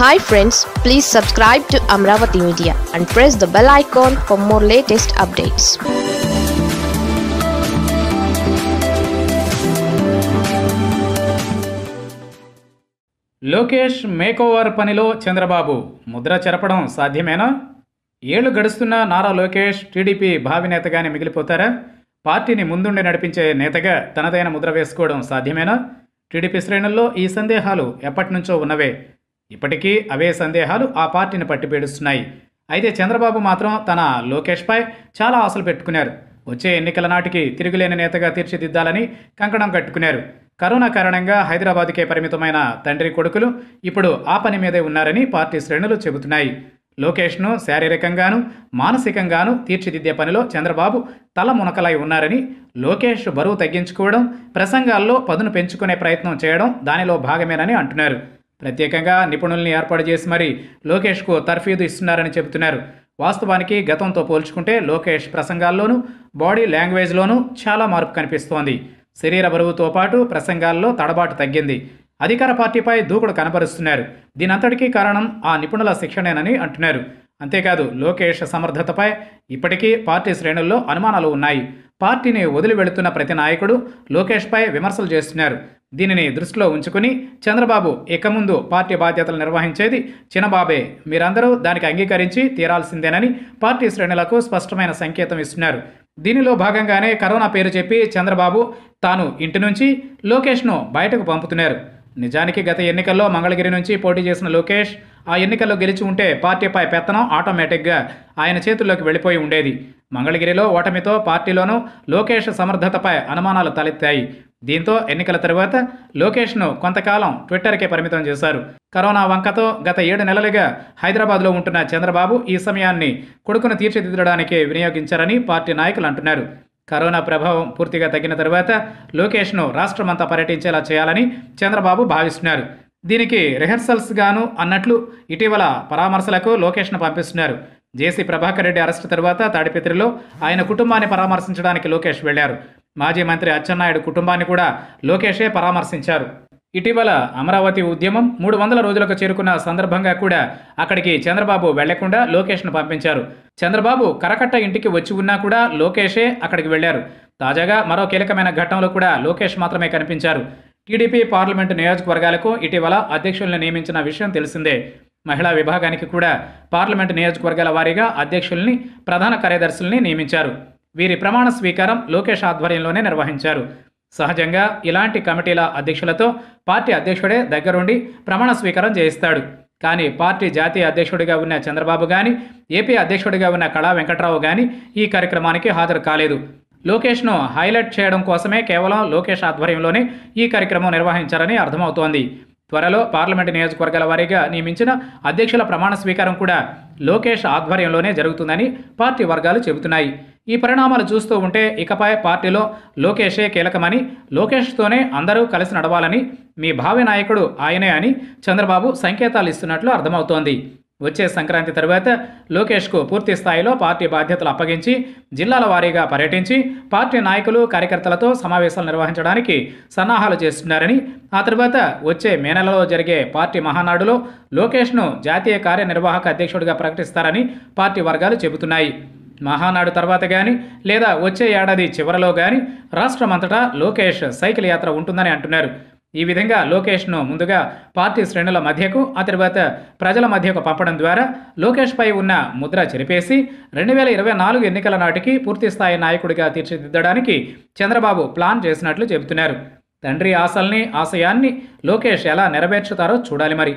hi friends please subscribe to Amaravati media and press the bell icon for more latest updates Lokesh makeover పనిలో చంద్రబాబు ముద్ర చెరపడం సాధ్యమేనా ఏళ్లు గడుస్తున్న Nara Lokesh TDP భావి నేతగానే మిగిలిపోతారా పార్టీని ముందుండి నడిపించే నేతగా తనదైన ముద్ర వేసుకోవడం సాధ్యమేనా టీడీపీ శ్రేణుల్లో ఈ సందేహాలు ఎప్పటి నుంచో ఉన్నవే ఇప్పటికీ అవే సందేహాలు ఆ పార్టీని పట్టిపీడుస్తున్నాయి అయితే చంద్రబాబు మాత్రం తన లోకేష్పై చాలా ఆశలు పెట్టుకున్నారు వచ్చే ఎన్నికల నాటికి తిరుగులేని నేతగా తీర్చిదిద్దాలని కంకణం కట్టుకున్నారు కరోనా కారణంగా హైదరాబాద్కే పరిమితమైన తండ్రి కొడుకులు ఇప్పుడు ఆ పని మీదే ఉన్నారని పార్టీ శ్రేణులు చెబుతున్నాయి లోకేష్ను శారీరకంగాను మానసికంగాను తీర్చిదిద్దే పనిలో చంద్రబాబు తల మునకలై ఉన్నారని లోకేష్ బరువు తగ్గించుకోవడం ప్రసంగాల్లో పదును పెంచుకునే ప్రయత్నం చేయడం దానిలో భాగమేనని అంటున్నారు ప్రత్యేకంగా నిపుణుల్ని ఏర్పాటు చేసి మరి లోకేష్కు తర్ఫీదు ఇస్తున్నారని చెబుతున్నారు వాస్తవానికి గతంతో పోల్చుకుంటే లోకేష్ ప్రసంగాల్లోనూ బాడీ లాంగ్వేజ్లోనూ చాలా మార్పు కనిపిస్తోంది శరీర బరువుతో పాటు ప్రసంగాల్లో తడబాటు తగ్గింది అధికార పార్టీపై దూకుడు దీని దీనంతటికీ కారణం ఆ నిపుణుల శిక్షణేనని అంటున్నారు అంతేకాదు లోకేష్ సమర్థతపై ఇప్పటికీ పార్టీ శ్రేణుల్లో అనుమానాలు ఉన్నాయి పార్టీని వదిలి వెళుతున్న ప్రతి నాయకుడు లోకేష్పై విమర్శలు చేస్తున్నారు దీనిని దృష్టిలో ఉంచుకుని చంద్రబాబు ఇక ముందు పార్టీ బాధ్యతలు నిర్వహించేది చిన్నబాబే మీరందరూ దానికి అంగీకరించి తీరాల్సిందేనని పార్టీ శ్రేణులకు స్పష్టమైన సంకేతం ఇస్తున్నారు దీనిలో భాగంగానే కరోనా పేరు చెప్పి చంద్రబాబు తాను ఇంటి నుంచి లోకేష్ను బయటకు పంపుతున్నారు నిజానికి గత ఎన్నికల్లో మంగళగిరి నుంచి పోటీ చేసిన లోకేష్ ఆ ఎన్నికల్లో గెలిచి ఉంటే పార్టీపై పెత్తనం ఆటోమేటిక్గా ఆయన చేతుల్లోకి వెళ్ళిపోయి ఉండేది మంగళగిరిలో ఓటమితో పార్టీలోనూ లోకేష్ సమర్థతపై అనుమానాలు తలెత్తాయి దీంతో ఎన్నికల తర్వాత లోకేష్ను కొంతకాలం ట్విట్టర్కే పరిమితం చేశారు కరోనా వంకతో గత ఏడు నెలలుగా హైదరాబాద్లో ఉంటున్న చంద్రబాబు ఈ సమయాన్ని కొడుకును తీర్చిదిద్దడానికి వినియోగించారని పార్టీ నాయకులు అంటున్నారు కరోనా ప్రభావం పూర్తిగా తగ్గిన తర్వాత లోకేష్ను రాష్ట్రమంతా పర్యటించేలా చేయాలని చంద్రబాబు భావిస్తున్నారు దీనికి రిహర్సల్స్ గాను అన్నట్లు ఇటీవల పరామర్శలకు లోకేష్ను పంపిస్తున్నారు జేసీ ప్రభాకర్ రెడ్డి అరెస్టు తర్వాత తాడిపత్రిలో ఆయన కుటుంబాన్ని పరామర్శించడానికి లోకేష్ వెళ్లారు మాజీ మంత్రి అచ్చెన్నాయుడు కుటుంబాన్ని కూడా లోకేషే పరామర్శించారు ఇటీవల అమరావతి ఉద్యమం మూడు వందల రోజులకు చేరుకున్న సందర్భంగా కూడా అక్కడికి చంద్రబాబు వెళ్లకుండా లోకేష్ను పంపించారు చంద్రబాబు కరకట్ట ఇంటికి వచ్చి ఉన్నా కూడా లోకేషే అక్కడికి వెళ్లారు తాజాగా మరో కీలకమైన ఘట్టంలో కూడా లోకేష్ మాత్రమే కనిపించారు టీడీపీ పార్లమెంటు నియోజకవర్గాలకు ఇటీవల అధ్యక్షులను నియమించిన విషయం తెలిసిందే మహిళా విభాగానికి కూడా పార్లమెంటు నియోజకవర్గాల వారీగా అధ్యక్షుల్ని ప్రధాన కార్యదర్శుల్ని నియమించారు వీరి ప్రమాణ స్వీకారం లోకేష్ ఆధ్వర్యంలోనే నిర్వహించారు సహజంగా ఇలాంటి కమిటీల అధ్యక్షులతో పార్టీ అధ్యక్షుడే దగ్గరుండి ప్రమాణ స్వీకారం చేయిస్తాడు కానీ పార్టీ జాతీయ అధ్యక్షుడిగా ఉన్న చంద్రబాబు కానీ ఏపీ అధ్యక్షుడిగా ఉన్న కళా వెంకట్రావు కానీ ఈ కార్యక్రమానికి హాజరు కాలేదు లోకేష్ను హైలైట్ చేయడం కోసమే కేవలం లోకేష్ ఆధ్వర్యంలోనే ఈ కార్యక్రమం నిర్వహించారని అర్థమవుతోంది త్వరలో పార్లమెంటు నియోజకవర్గాల వారీగా నియమించిన అధ్యక్షుల ప్రమాణ స్వీకారం కూడా లోకేష్ ఆధ్వర్యంలోనే జరుగుతుందని పార్టీ వర్గాలు చెబుతున్నాయి ఈ పరిణామాలు చూస్తూ ఉంటే ఇకపై పార్టీలో లోకేషే కీలకమని లోకేష్తోనే అందరూ కలిసి నడవాలని మీ భావి నాయకుడు ఆయనే అని చంద్రబాబు సంకేతాలు ఇస్తున్నట్లు అర్థమవుతోంది వచ్చే సంక్రాంతి తర్వాత లోకేష్కు పూర్తి స్థాయిలో పార్టీ బాధ్యతలు అప్పగించి జిల్లాల వారీగా పర్యటించి పార్టీ నాయకులు కార్యకర్తలతో సమావేశాలు నిర్వహించడానికి సన్నాహాలు చేస్తున్నారని ఆ తర్వాత వచ్చే మే నెలలో జరిగే పార్టీ మహానాడులో లోకేష్ను జాతీయ కార్యనిర్వాహక అధ్యక్షుడిగా ప్రకటిస్తారని పార్టీ వర్గాలు చెబుతున్నాయి మహానాడు తర్వాత కానీ లేదా వచ్చే ఏడాది చివరలో కానీ రాష్ట్రమంతటా లోకేష్ సైకిల్ యాత్ర ఉంటుందని అంటున్నారు ఈ విధంగా లోకేష్ను ముందుగా పార్టీ శ్రేణుల మధ్యకు ఆ తర్వాత ప్రజల మధ్యకు పంపడం ద్వారా లోకేష్పై ఉన్న ముద్ర చెరిపేసి రెండు వేల ఇరవై నాలుగు ఎన్నికల నాటికి పూర్తిస్థాయి నాయకుడిగా తీర్చిదిద్దడానికి చంద్రబాబు ప్లాన్ చేసినట్లు చెబుతున్నారు తండ్రి ఆశల్ని ఆశయాన్ని లోకేష్ ఎలా నెరవేర్చుతారో చూడాలి మరి